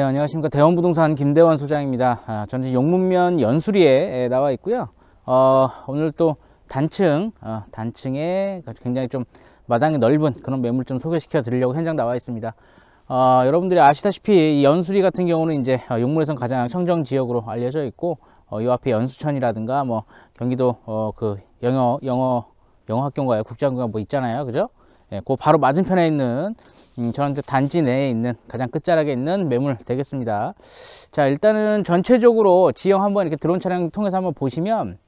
네, 안녕하십니까. 대원부동산 김대원 소장입니다. 아, 저는 용문면 연수리에 나와 있고요. 어, 오늘 또 단층, 어, 단층에 굉장히 좀 마당이 넓은 그런 매물 좀 소개시켜 드리려고 현장 나와 있습니다. 어, 여러분들이 아시다시피 연수리 같은 경우는 이제 어, 용문에선 가장 청정 지역으로 알려져 있고 어, 이 앞에 연수천이라든가 뭐 경기도 어, 그 영어 영어 영어 학교인가요? 국제학교가 뭐 있잖아요. 그죠? 예, 그 바로 맞은편에 있는 음, 저한테 단지 내에 있는 가장 끝자락에 있는 매물 되겠습니다 자 일단은 전체적으로 지형 한번 이렇게 드론 차량 통해서 한번 보시면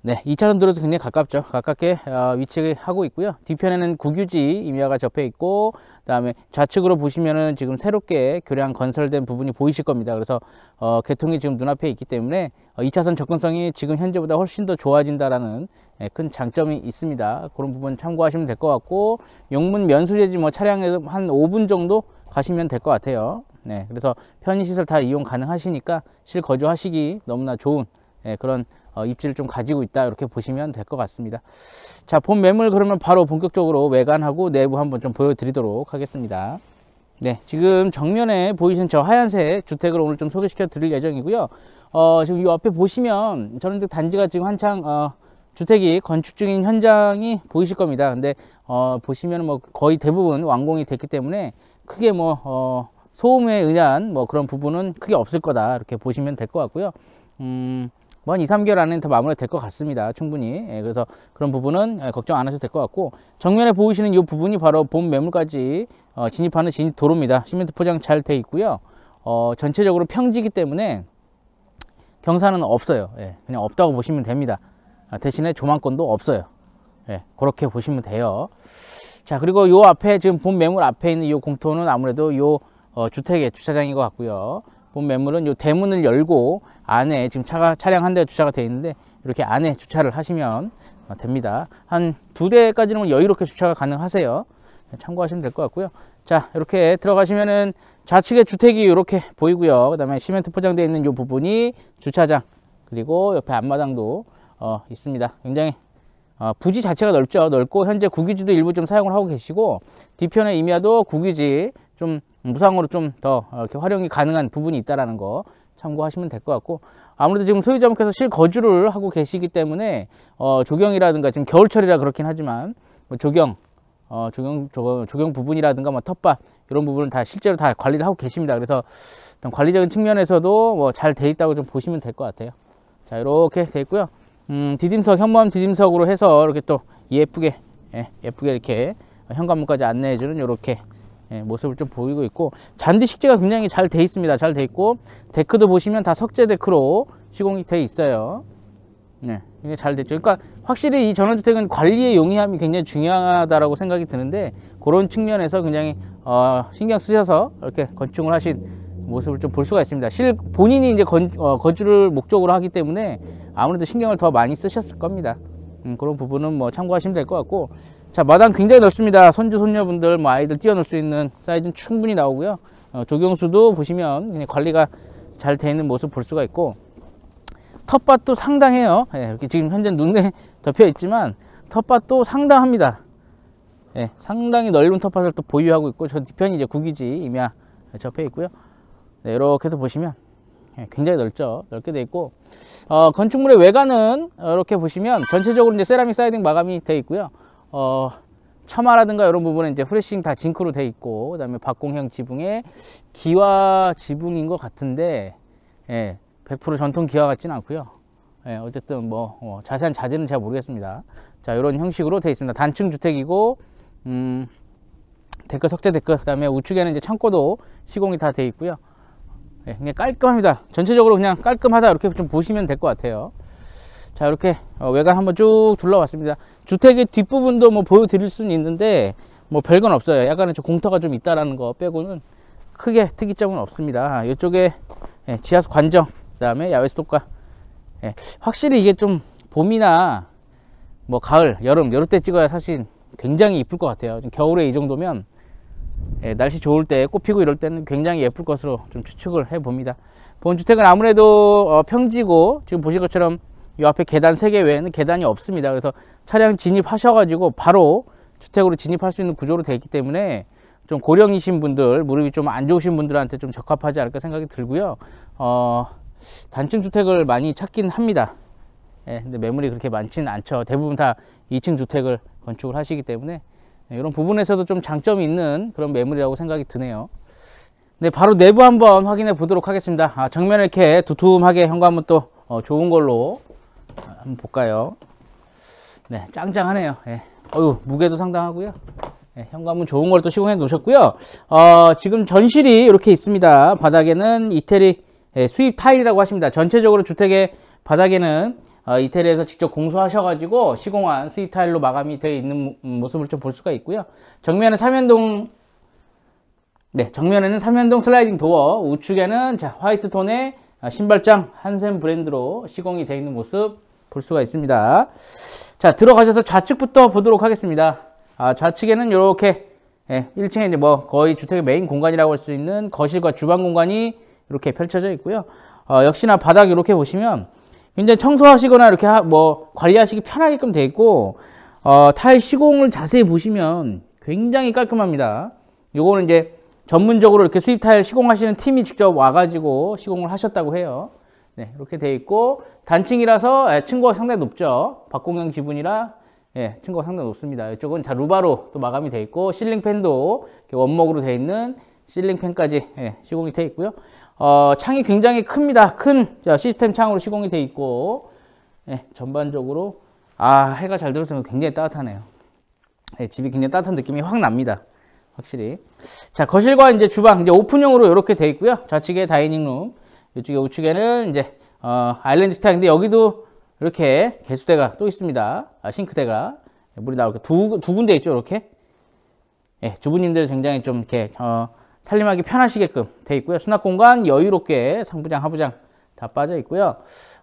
네, 2차선 들어서 굉장히 가깝죠. 가깝게 어, 위치하고 있고요. 뒤편에는 국유지 임야가 접해 있고 그다음에 좌측으로 보시면은 지금 새롭게 교량 건설된 부분이 보이실 겁니다. 그래서 어, 개통이 지금 눈앞에 있기 때문에 어, 2차선 접근성이 지금 현재보다 훨씬 더 좋아진다라는 예, 큰 장점이 있습니다. 그런 부분 참고하시면 될 것 같고 용문 면수재지 뭐 차량에 한 5분 정도 가시면 될 것 같아요. 네, 그래서 편의시설 다 이용 가능하시니까 실거주하시기 너무나 좋은 네, 그런 어, 입지를 좀 가지고 있다 이렇게 보시면 될 것 같습니다. 자, 본 매물 그러면 바로 본격적으로 외관하고 내부 한번 좀 보여드리도록 하겠습니다. 네, 지금 정면에 보이신 저 하얀색 주택을 오늘 좀 소개시켜 드릴 예정이고요. 어, 지금 이 앞에 보시면 저는 단지가 지금 한창 어, 주택이 건축 중인 현장이 보이실 겁니다. 근데 어, 보시면 뭐 거의 대부분 완공이 됐기 때문에 크게 뭐 어, 소음에 의한 뭐 그런 부분은 크게 없을 거다 이렇게 보시면 될 것 같고요. 음, 뭐 2, 3개월 안에는 더 마무리가 될 것 같습니다. 충분히. 예, 그래서 그런 부분은 예, 걱정 안 하셔도 될 것 같고 정면에 보이시는 이 부분이 바로 본 매물까지 어, 진입하는 진입 도로입니다. 시멘트 포장 잘 돼 있고요. 어, 전체적으로 평지기 때문에 경사는 없어요. 예, 그냥 없다고 보시면 됩니다. 아, 대신에 조망권도 없어요 예, 그렇게 보시면 돼요 자 그리고 요 앞에 지금 본 매물 앞에 있는 요 공터는 아무래도 요 어, 주택의 주차장인 것 같고요 본 매물은 요 대문을 열고 안에 지금 차가 차량 한 대 주차가 되어 있는데 이렇게 안에 주차를 하시면 어, 됩니다 한 두 대까지는 뭐 여유롭게 주차가 가능하세요 네, 참고하시면 될 것 같고요 자 이렇게 들어가시면은 좌측에 주택이 이렇게 보이고요 그 다음에 시멘트 포장되어 있는 이 부분이 주차장 그리고 옆에 앞마당도 어, 있습니다. 굉장히 어, 부지 자체가 넓죠. 넓고 현재 국유지도 일부 좀 사용을 하고 계시고 뒤편에 임야도 국유지 좀 무상으로 좀더 어, 이렇게 활용이 가능한 부분이 있다라는 거 참고하시면 될 것 같고 아무래도 지금 소유자분께서 실거주를 하고 계시기 때문에 어, 조경이라든가 지금 겨울철이라 그렇긴 하지만 뭐 조경 어, 조경 조, 조경 부분이라든가 뭐 텃밭 이런 부분은 다 실제로 다 관리를 하고 계십니다. 그래서 관리적인 측면에서도 뭐 잘 돼 있다고 좀 보시면 될 것 같아요. 자 이렇게 돼 있고요. 음, 디딤석 현무암 디딤석으로 해서 이렇게 또 예쁘게 예, 쁘게 이렇게 현관문까지 안내해주는 이렇게 예, 모습을 좀 보이고 있고 잔디 식재가 굉장히 잘 돼 있습니다. 잘 돼 있고 데크도 보시면 다 석재 데크로 시공이 돼 있어요. 네, 예, 굉장히 잘 됐죠. 그러니까 확실히 이 전원주택은 관리의 용이함이 굉장히 중요하다라고 생각이 드는데 그런 측면에서 굉장히 어, 신경 쓰셔서 이렇게 건축을 하신 모습을 좀 볼 수가 있습니다. 실 본인이 이제 건, 어, 거주를 목적으로 하기 때문에 아무래도 신경을 더 많이 쓰셨을 겁니다. 음, 그런 부분은 뭐 참고하시면 될 것 같고 자 마당 굉장히 넓습니다. 손주 손녀분들 뭐 아이들 뛰어놀 수 있는 사이즈는 충분히 나오고요. 어, 조경수도 보시면 그냥 관리가 잘 되는 모습 볼 수가 있고 텃밭도 상당해요. 예, 이렇게 지금 현재 눈에 덮여 있지만 텃밭도 상당합니다. 예, 상당히 넓은 텃밭을 또 보유하고 있고 저 뒤편이 이제 국이지 임야 접해 있고요. 네, 이렇게 해서 보시면 예, 굉장히 넓죠 넓게 돼 있고 어, 건축물의 외관은 이렇게 보시면 전체적으로 이제 세라믹 사이딩 마감이 돼 있고요 어, 처마라든가 이런 부분은 이제 프레싱 다 징크로 돼 있고 그다음에 박공형 지붕에 기와 지붕인 것 같은데 예, 100% 전통 기와 같지는 않고요 예, 어쨌든 뭐 어, 자세한 자재는 잘 모르겠습니다 자 이런 형식으로 되어 있습니다 단층 주택이고 음, 데크 석재 데크 그다음에 우측에는 이제 창고도 시공이 다 돼 있고요 예, 그냥 깔끔합니다 전체적으로 그냥 깔끔하다 이렇게 좀 보시면 될 것 같아요 자 이렇게 어, 외관 한번 쭉 둘러봤습니다 주택의 뒷부분도 뭐 보여드릴 수는 있는데 뭐 별건 없어요 약간의 좀 공터가 좀 있다라는 거 빼고는 크게 특이점은 없습니다 이쪽에 아, 예, 지하수 관정 그 다음에 야외 수도가 예, 확실히 이게 좀 봄이나 뭐 가을 여름 여름 때 찍어야 사실 굉장히 이쁠 것 같아요 겨울에 이 정도면 예, 날씨 좋을 때 꽃피고 이럴 때는 굉장히 예쁠 것으로 좀 추측을 해봅니다. 본주택은 아무래도 어, 평지고 지금 보신 것처럼 이 앞에 계단 3개 외에는 계단이 없습니다. 그래서 차량 진입하셔가지고 바로 주택으로 진입할 수 있는 구조로 되어 있기 때문에 좀 고령이신 분들, 무릎이 좀 안 좋으신 분들한테 좀 적합하지 않을까 생각이 들고요. 어, 단층 주택을 많이 찾긴 합니다. 예, 근데 매물이 그렇게 많지는 않죠. 대부분 다 2층 주택을 건축을 하시기 때문에 네, 이런 부분에서도 좀 장점이 있는 그런 매물이라고 생각이 드네요. 네, 바로 내부 한번 확인해 보도록 하겠습니다. 아, 정면 에 이렇게 두툼하게 현관문 또 어, 좋은 걸로 아, 한번 볼까요? 네, 짱짱하네요. 예. 어유 무게도 상당하고요. 예, 현관문 좋은 걸 또 시공해 놓으셨고요. 어, 지금 전실이 이렇게 있습니다. 바닥에는 이태리 예, 수입 타일이라고 하십니다. 전체적으로 주택의 바닥에는 어, 이태리에서 직접 공수하셔가지고 시공한 수입 타일로 마감이 되어 있는 음, 모습을 좀 볼 수가 있고요. 정면에 삼연동 네, 정면에는 삼연동 슬라이딩 도어, 우측에는 자, 화이트 톤의 어, 신발장 한샘 브랜드로 시공이 되어 있는 모습 볼 수가 있습니다. 자, 들어가셔서 좌측부터 보도록 하겠습니다. 아, 좌측에는 이렇게 예, 1층에 이제 뭐 거의 주택의 메인 공간이라고 할 수 있는 거실과 주방 공간이 이렇게 펼쳐져 있고요. 어, 역시나 바닥 이렇게 보시면 굉장히 청소하시거나 이렇게 하, 뭐 관리하시기 편하게끔 돼 있고 어, 타일 시공을 자세히 보시면 굉장히 깔끔합니다. 요거는 이제 전문적으로 이렇게 수입 타일 시공하시는 팀이 직접 와가지고 시공을 하셨다고 해요. 네, 이렇게 돼 있고 단층이라서 예, 층고가 상당히 높죠. 박공영 지분이라 예, 층고가 상당히 높습니다. 이쪽은 자 루바로 또 마감이 돼 있고 실링 팬도 원목으로 돼 있는 실링팬까지 예, 시공이 되어 있고요. 어, 창이 굉장히 큽니다. 큰 자, 시스템 창으로 시공이 되어 있고 예, 전반적으로 아 해가 잘 들어서면 굉장히 따뜻하네요. 예, 집이 굉장히 따뜻한 느낌이 확 납니다. 확실히 자 거실과 이제 주방 이제 오픈용으로 이렇게 되어 있고요. 좌측에 다이닝룸 이쪽에 우측에는 이제 어, 아일랜드 스타일인데 여기도 이렇게 개수대가 또 있습니다. 아, 싱크대가 물이 나올 두, 두 군데 있죠. 이렇게 예, 주부님들 굉장히 좀 이렇게 어, 살림하기 편하시게끔 돼 있고요. 수납 공간 여유롭게 상부장, 하부장 다 빠져 있고요.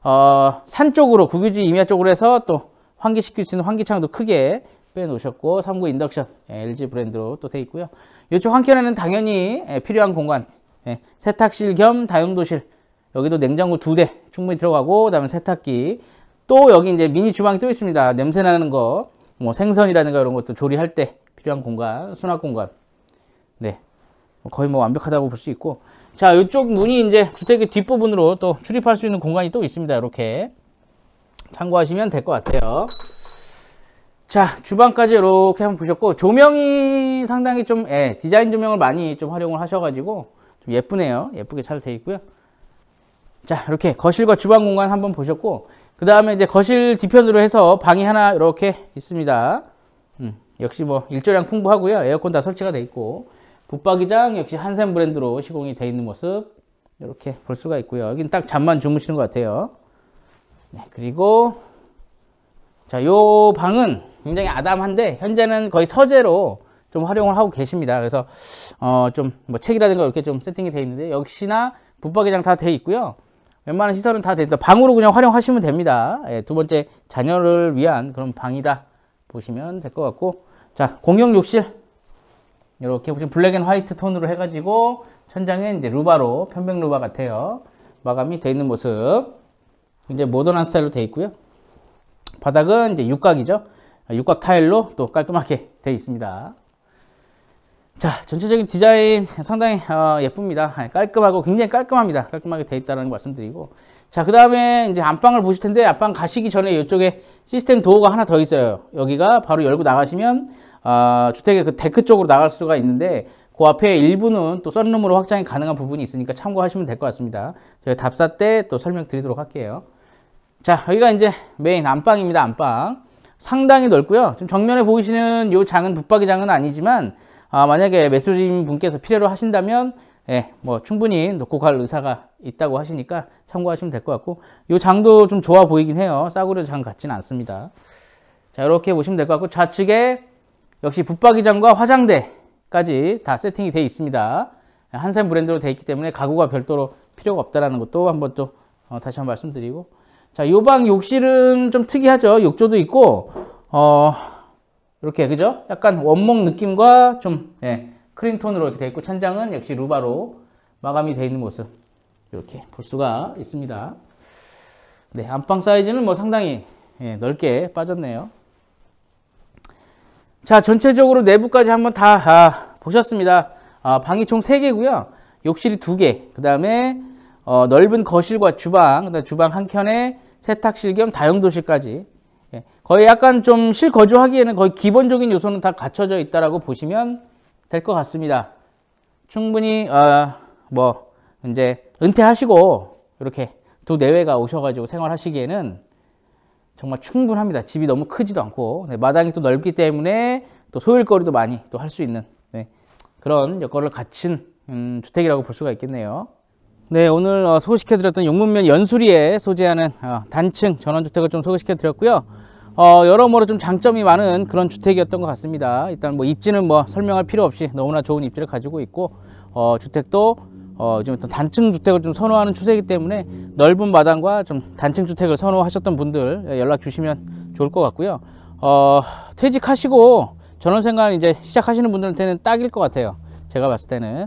어, 산 쪽으로 국유지 임야 쪽으로 해서 또 환기시킬 수 있는 환기창도 크게 빼놓으셨고 3구 인덕션 LG 예, 브랜드로 또 돼 있고요. 이쪽 한켠에는 당연히 예, 필요한 공간 예, 세탁실 겸 다용도실 여기도 냉장고 두 대 충분히 들어가고 그다음에 세탁기 또 여기 이제 미니 주방이 또 있습니다. 냄새 나는 거뭐 생선이라든가 이런 것도 조리할 때 필요한 공간 수납 공간 뭐 거의 뭐 완벽하다고 볼 수 있고 자 이쪽 문이 이제 주택의 뒷부분으로 또 출입할 수 있는 공간이 또 있습니다 이렇게 참고하시면 될 것 같아요 자 주방까지 이렇게 한번 보셨고 조명이 상당히 좀 예, 디자인 조명을 많이 좀 활용을 하셔가지고 좀 예쁘네요 예쁘게 잘 되어 있고요 자 이렇게 거실과 주방 공간 한번 보셨고 그 다음에 이제 거실 뒤편으로 해서 방이 하나 이렇게 있습니다 음, 역시 뭐 일조량 풍부하고요 에어컨 다 설치가 돼 있고 붙박이장 역시 한샘 브랜드로 시공이 되어 있는 모습 이렇게 볼 수가 있고요. 여기는 딱 잠만 주무시는 것 같아요. 네, 그리고 자, 요 방은 굉장히 아담한데 현재는 거의 서재로 좀 활용을 하고 계십니다. 그래서 어, 좀 뭐 책이라든가 이렇게 좀 세팅이 되어 있는데 역시나 붙박이장 다 되어 있고요. 웬만한 시설은 다 되어 있다. 방으로 그냥 활용하시면 됩니다. 예, 두 번째 자녀를 위한 그런 방이다 보시면 될 것 같고 자 공용 욕실 이렇게 보시면 블랙 앤 화이트 톤으로 해가지고 천장에 이제 루바로 편백 루바 같아요. 마감이 되어 있는 모습. 이제 모던한 스타일로 되어 있고요. 바닥은 이제 육각이죠. 아, 육각 타일로 또 깔끔하게 되어 있습니다. 자, 전체적인 디자인 상당히 어, 예쁩니다. 아, 깔끔하고 굉장히 깔끔합니다. 깔끔하게 되어 있다는 말씀드리고. 자, 그 다음에 이제 안방을 보실 텐데, 안방 가시기 전에 이쪽에 시스템 도어가 하나 더 있어요. 여기가 바로 열고 나가시면 아, 주택의 그 데크 쪽으로 나갈 수가 있는데 그 앞에 일부는 또 썬룸으로 확장이 가능한 부분이 있으니까 참고하시면 될 것 같습니다. 제가 답사 때 또 설명드리도록 할게요. 자, 여기가 이제 메인 안방입니다. 안방. 상당히 넓고요. 지금 정면에 보이시는 이작은 붙박이장은 아니지만 아, 만약에 매수진 분께서 필요로 하신다면 예, 뭐 충분히 놓고 갈 의사가 있다고 하시니까 참고하시면 될 것 같고 이 장도 좀 좋아 보이긴 해요. 싸구려 장같지는 않습니다. 자, 이렇게 보시면 될 것 같고 좌측에 역시 붙박이장과 화장대까지 다 세팅이 되어 있습니다. 한샘 브랜드로 되어 있기 때문에 가구가 별도로 필요가 없다라는 것도 한번 또 어, 다시 한번 말씀드리고 자, 요 방 욕실은 좀 특이하죠. 욕조도 있고 어 이렇게 그죠? 약간 원목 느낌과 좀 예, 크림 톤으로 이렇게 되어 있고 천장은 역시 루바로 마감이 되어 있는 모습 이렇게 볼 수가 있습니다. 네, 안방 사이즈는 뭐 상당히 예, 넓게 빠졌네요. 자, 전체적으로 내부까지 한번 다 아, 보셨습니다. 아, 방이 총 3개고요. 욕실이 2개, 그 다음에 어, 넓은 거실과 주방, 그다음 에 주방 한 켠에 세탁실 겸 다용도실까지 예, 거의 약간 좀 실거주하기에는 거의 기본적인 요소는 다 갖춰져 있다라고 보시면 될 것 같습니다. 충분히 어, 뭐 이제 은퇴하시고 이렇게 두 내외가 오셔가지고 생활하시기에는 정말 충분합니다. 집이 너무 크지도 않고 네, 마당이 또 넓기 때문에 또 소일거리도 많이 또 할 수 있는 네, 그런 여건을 갖춘 음, 주택이라고 볼 수가 있겠네요. 네 오늘 어, 소개시켜드렸던 용문면 연수리에 소재하는 어, 단층 전원주택을 좀 소개시켜드렸고요. 어, 여러모로 좀 장점이 많은 그런 주택이었던 것 같습니다. 일단 뭐 입지는 뭐 설명할 필요 없이 너무나 좋은 입지를 가지고 있고 어, 주택도 어, 좀 단층 주택을 좀 선호하는 추세이기 때문에 넓은 마당과 좀 단층 주택을 선호하셨던 분들 예, 연락 주시면 좋을 것 같고요. 어, 퇴직하시고 전원생활 이제 시작하시는 분들한테는 딱일 것 같아요. 제가 봤을 때는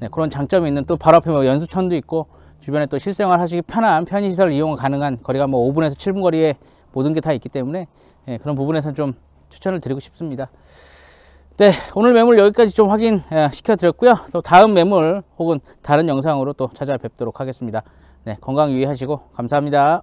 네, 그런 장점이 있는 또 바로 앞에 뭐 연수천도 있고 주변에 또 실생활 하시기 편한 편의시설 이용 가능한 거리가 뭐 5분에서 7분 거리에 모든 게 다 있기 때문에 예, 그런 부분에서좀 추천을 드리고 싶습니다. 네 오늘 매물 여기까지 좀 확인 예, 시켜 드렸고요 또 다음 매물 혹은 다른 영상으로 또 찾아뵙도록 하겠습니다 네 건강 유의하시고 감사합니다